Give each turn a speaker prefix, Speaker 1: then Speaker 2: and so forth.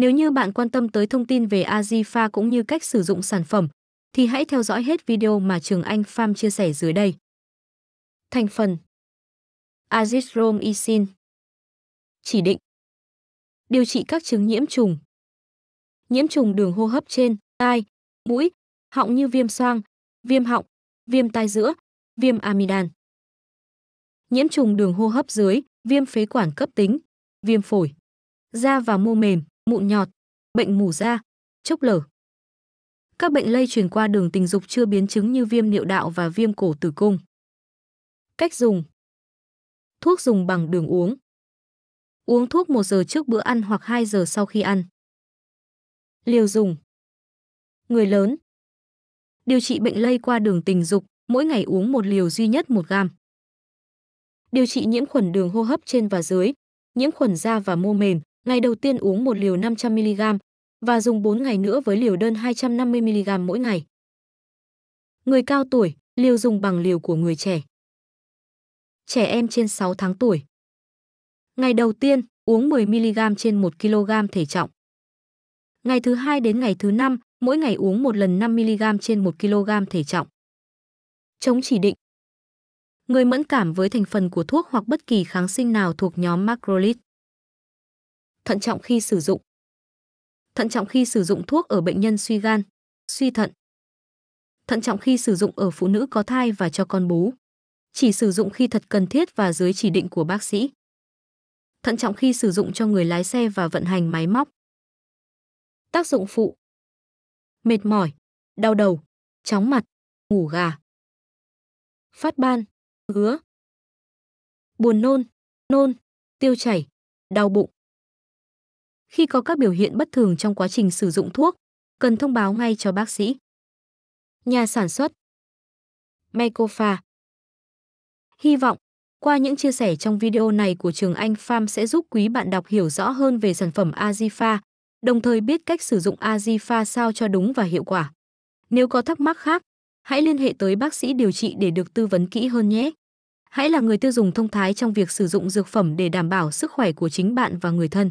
Speaker 1: Nếu như bạn quan tâm tới thông tin về Azifa cũng như cách sử dụng
Speaker 2: sản phẩm, thì hãy theo dõi hết video mà Trường Anh Farm chia sẻ dưới đây. Thành phần Azithromycin Chỉ định Điều trị các chứng nhiễm trùng Nhiễm trùng đường hô hấp trên, tai,
Speaker 1: mũi, họng như viêm xoang, viêm họng, viêm tai giữa, viêm amidan.
Speaker 2: Nhiễm trùng đường hô hấp dưới, viêm phế quản cấp tính, viêm phổi, da và mô mềm, mụn nhọt, bệnh mủ da, chốc lở. Các
Speaker 1: bệnh lây truyền qua đường tình dục chưa biến chứng như viêm niệu đạo và viêm cổ tử cung.
Speaker 2: Cách dùng Thuốc dùng bằng đường uống Uống thuốc 1 giờ trước bữa ăn hoặc 2 giờ sau khi ăn. Liều dùng Người lớn
Speaker 1: Điều trị bệnh lây qua đường tình dục, mỗi ngày uống một liều duy nhất 1 gam. Điều trị nhiễm khuẩn đường hô hấp trên và dưới, nhiễm khuẩn da và mô mềm, ngày đầu tiên uống một liều 500mg và dùng 4 ngày nữa với liều đơn 250mg
Speaker 2: mỗi ngày. Người cao tuổi, liều dùng bằng liều của người trẻ. Trẻ em trên 6 tháng tuổi. Ngày đầu tiên, uống 10mg
Speaker 1: trên 1 kg thể trọng. Ngày thứ 2 đến ngày thứ 5, mỗi ngày uống một lần 5mg trên 1 kg thể trọng. Chống chỉ định. Người mẫn cảm với thành phần của thuốc hoặc bất kỳ kháng sinh nào thuộc nhóm macrolide thận trọng khi sử dụng. Thận trọng khi sử dụng thuốc ở bệnh nhân suy gan, suy thận. Thận trọng khi sử dụng ở phụ nữ có thai và cho con bú. Chỉ sử dụng khi thật cần thiết và dưới chỉ định của bác sĩ. Thận trọng khi sử dụng cho người lái
Speaker 2: xe và vận hành máy móc. Tác dụng phụ: Mệt mỏi, đau đầu, chóng mặt, ngủ gà. Phát ban, ngứa. Buồn nôn, nôn, tiêu chảy, đau bụng. Khi có các biểu hiện bất thường trong quá trình sử dụng thuốc, cần thông báo ngay cho bác sĩ. Nhà sản xuất Mecofa
Speaker 1: Hy vọng, qua những chia sẻ trong video này của Trường Anh Farm sẽ giúp quý bạn đọc hiểu rõ hơn về sản phẩm Azifa, đồng thời biết cách sử dụng Azifa sao cho đúng và hiệu quả. Nếu có thắc mắc khác, hãy liên hệ tới bác sĩ điều trị để được tư vấn kỹ hơn nhé. Hãy là người tiêu dùng thông thái trong việc sử dụng dược phẩm để đảm bảo sức khỏe của chính bạn và người thân.